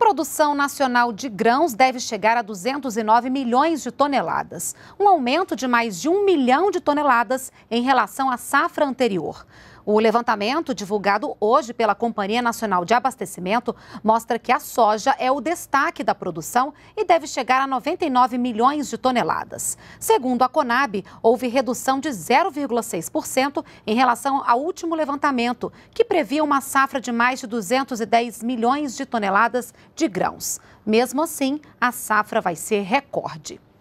produção nacional de grãos deve chegar a 209 milhões de toneladas, um aumento de mais de um milhão de toneladas em relação à safra anterior. O levantamento divulgado hoje pela Companhia Nacional de Abastecimento mostra que a soja é o destaque da produção e deve chegar a 99 milhões de toneladas. Segundo a Conab, houve redução de 0,6% em relação ao último levantamento, que previa uma safra de mais de 210 milhões de toneladas de grãos. Mesmo assim, a safra vai ser recorde.